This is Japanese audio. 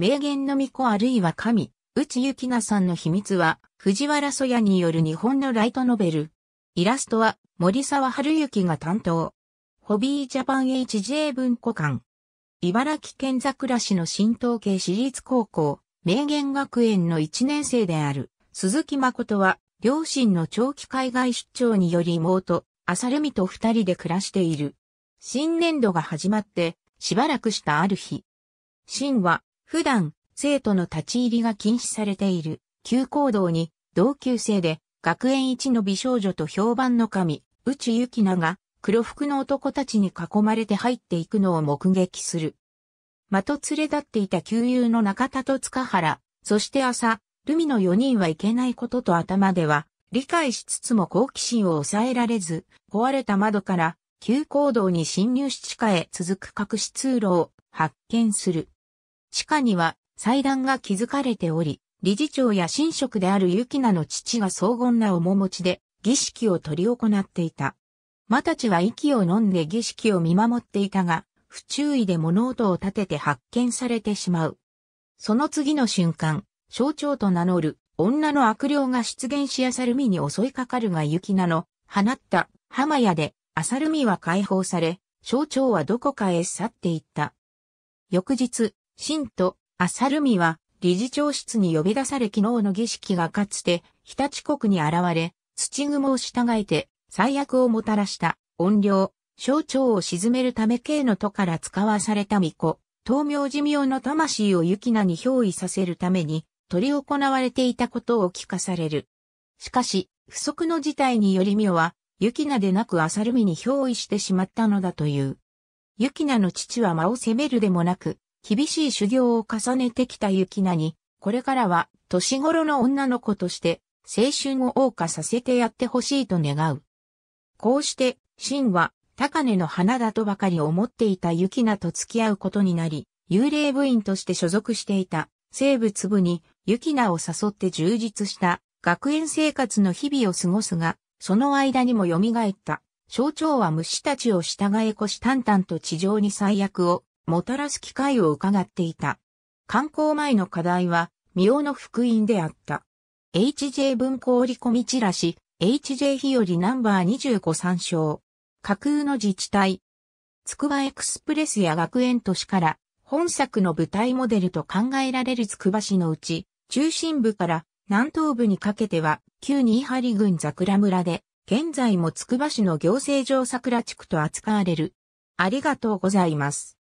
名言の巫女あるいは神、内幸那さんの秘密は、藤原そやによる日本のライトノベル。イラストは、森沢春之が担当。ホビージャパン HJ 文庫館。茨城県桜市の新東計市立高校、名言学園の1年生である、鈴木誠は、両親の長期海外出張により妹、浅るみと二人で暮らしている。新年度が始まって、しばらくしたある日。シは、普段、生徒の立ち入りが禁止されている、旧行動に、同級生で、学園一の美少女と評判の神、内幸奈が、黒服の男たちに囲まれて入っていくのを目撃する。的連れ立っていた旧友の中田と塚原、そして朝、ルミの4人はいけないことと頭では、理解しつつも好奇心を抑えられず、壊れた窓から、急行動に侵入し地下へ続く隠し通路を発見する。地下には祭壇が築かれており、理事長や神職である雪菜の父が荘厳な面持ちで儀式を執り行っていた。マたちは息を飲んで儀式を見守っていたが、不注意で物音を立てて発見されてしまう。その次の瞬間、象徴と名乗る女の悪霊が出現しアサルミに襲いかかるが雪菜の放った浜屋でアサルミは解放され、象徴はどこかへ去っていった。翌日、信アサルミは、理事長室に呼び出され昨日の儀式がかつて、日立国に現れ、土雲を従えて、最悪をもたらした怨霊、象徴を沈めるため慶の都から使わされた巫女、東明寿命の魂を雪菜に憑依させるために、取り行われていたことを聞かされる。しかし、不測の事態により妙は、雪菜でなくサルミに憑依してしまったのだという。雪菜の父は間を責めるでもなく、厳しい修行を重ねてきた雪菜に、これからは年頃の女の子として青春を謳歌させてやってほしいと願う。こうして、真は高根の花だとばかり思っていた雪菜と付き合うことになり、幽霊部員として所属していた生物部に雪菜を誘って充実した学園生活の日々を過ごすが、その間にも蘇った。象徴は虫たちを従え越し淡々と地上に最悪をもたらす機会を伺っていた。観光前の課題は、ミオの福音であった。HJ 文庫折り込みチラシ、HJ 日よりナンバー25参照。架空の自治体。つくばエクスプレスや学園都市から、本作の舞台モデルと考えられるつくば市のうち、中心部から南東部にかけては、旧新張郡桜村で、現在もつくば市の行政上桜地区と扱われる。ありがとうございます。